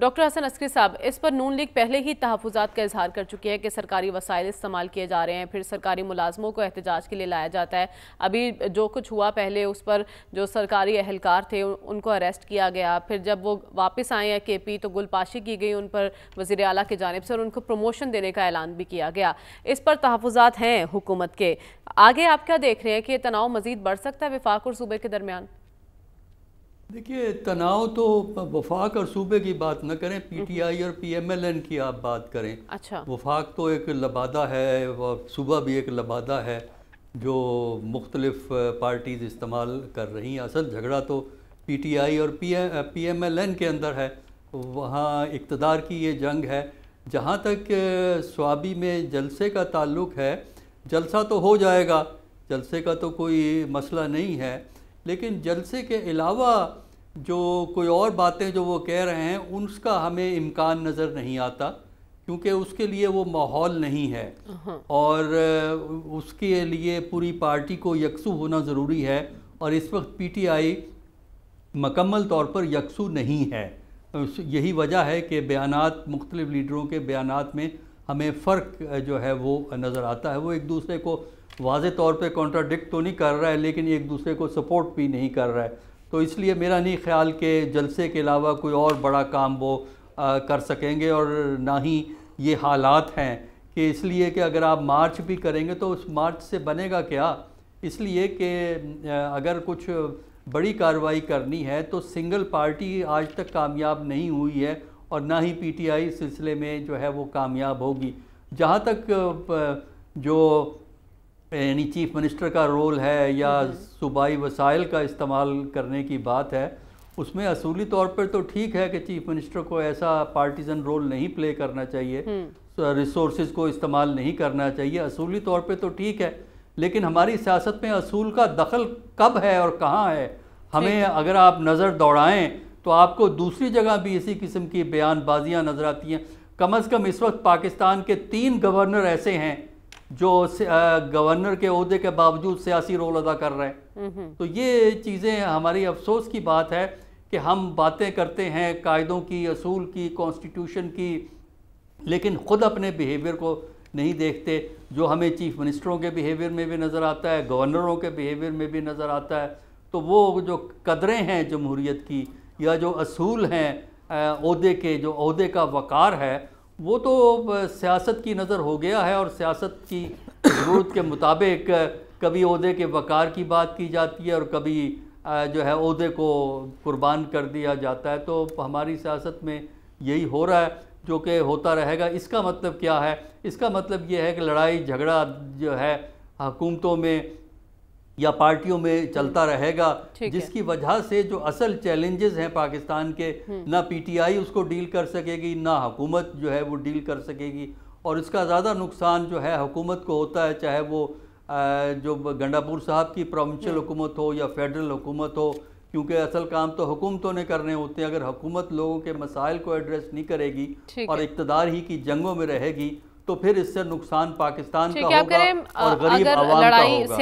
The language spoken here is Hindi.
डॉक्टर हसन अस्करी साहब इस पर नून लीग पहले ही तहफात का इजहार कर चुकी है कि सरकारी वसाइल इस्तेमाल किए जा रहे हैं फिर सरकारी मुलाजमों को एहतजाज के लिए लाया जाता है अभी जो कुछ हुआ पहले उस पर जो सरकारी अहलकार थे उनको अरेस्ट किया गया फिर जब वो वापस आए हैं के पी तो गुलपाशी की गई उन पर वजीर अल की जानब से और उनको प्रमोशन देने का ऐलान भी किया गया इस पर तहफात हैं हुकूमत के आगे आप क्या देख रहे हैं कि ये तनाव मजीद बढ़ सकता है विफाक और सूबे के दरमियान देखिए तनाव तो वफाक और सूबे की बात ना करें हम्म। पीटीआई और पीएमएलएन की आप बात करें अच्छा वफाक तो एक लबादा है और सूबा भी एक लबादा है जो मुख्तलिफ पार्टीज़ इस्तेमाल कर रही हैं असल झगड़ा तो पीटीआई और पी पीएमएलएन के अंदर है वहाँ इकतदार की ये जंग है जहाँ तक स्वाबी में जलसे का ताल्लुक है जलसा तो हो जाएगा जलसे का तो कोई मसला नहीं है लेकिन जलसे के अलावा जो कोई और बातें जो वो कह रहे हैं उनका हमें इम्कान नज़र नहीं आता क्योंकि उसके लिए वो माहौल नहीं है हाँ। और उसके लिए पूरी पार्टी को यकसू होना ज़रूरी है और इस वक्त पीटीआई मकम्मल तौर पर यकसू नहीं है यही वजह है कि बयान मुख्तलिफ लीडरों के बयान में हमें फ़र्क जो है वो नज़र आता है वो एक दूसरे को वाज तौर पर कॉन्ट्राडिक्ट तो नहीं कर रहा है लेकिन एक दूसरे को सपोर्ट भी नहीं कर रहा है तो इसलिए मेरा नहीं ख्याल कि जलसे के अलावा कोई और बड़ा काम वो आ, कर सकेंगे और ना ही ये हालात हैं कि इसलिए कि अगर आप मार्च भी करेंगे तो उस मार्च से बनेगा क्या इसलिए कि अगर कुछ बड़ी कार्रवाई करनी है तो सिंगल पार्टी आज तक कामयाब नहीं हुई है और ना ही पीटीआई सिलसिले में जो है वो कामयाब होगी जहाँ तक जो यानी चीफ मिनिस्टर का रोल है या सूबाई वसाइल का इस्तेमाल करने की बात है उसमें असूली तौर पर तो ठीक है कि चीफ मिनिस्टर को ऐसा पार्टीजन रोल नहीं प्ले करना चाहिए रिसोर्स हम्म। को इस्तेमाल नहीं करना चाहिए असूली तौर पर तो ठीक है लेकिन हमारी सियासत में असूल का दखल कब है और कहाँ है हमें अगर आप नज़र दौड़ाएं तो आपको दूसरी जगह भी इसी किस्म की बयानबाजियाँ नज़र आती हैं कम अज़ कम इस वक्त पाकिस्तान के तीन गवर्नर ऐसे हैं जो गवर्नर के अहदे के बावजूद सियासी रोल अदा कर रहे हैं तो ये चीज़ें हमारी अफसोस की बात है कि हम बातें करते हैं कायदों की असूल की कॉन्स्टिट्यूशन की लेकिन ख़ुद अपने बिहेवियर को नहीं देखते जो हमें चीफ मिनिस्टरों के बिहेवियर में भी नज़र आता है गवर्नरों के बिहेवियर में भी नज़र आता है तो वो जो कदरें हैं जमहूरीत की या जो असूल हैं अहदे के जो अहदे का वक़ार है वो तो सियासत की नज़र हो गया है और सियासत की ज़रूरत के मुताबिक कभी अहदे के वक़ार की बात की जाती है और कभी जो है अहदे को कुर्बान कर दिया जाता है तो हमारी सियासत में यही हो रहा है जो कि होता रहेगा इसका मतलब क्या है इसका मतलब ये है कि लड़ाई झगड़ा जो है हकूमतों में या पार्टियों में चलता हम्म। रहेगा जिसकी वजह से जो असल चैलेंजेस हैं पाकिस्तान के हम्म। ना पीटीआई उसको डील कर सकेगी ना हुकूमत जो है वो डील कर सकेगी और इसका ज़्यादा नुकसान जो है हुकूमत को होता है चाहे वो जो गंडापुर साहब की प्रोविंशियल हम्म। हुकूमत हो या फेडरल हुकूमत हो क्योंकि असल काम तो हुकूमतों ने करने होते हैं अगर हुकूमत लोगों के मसाइल को एड्रेस नहीं करेगी और इकतदार ही की जंगों में रहेगी तो फिर इससे नुकसान पाकिस्तान का होगा और गरीब आवाम का होगा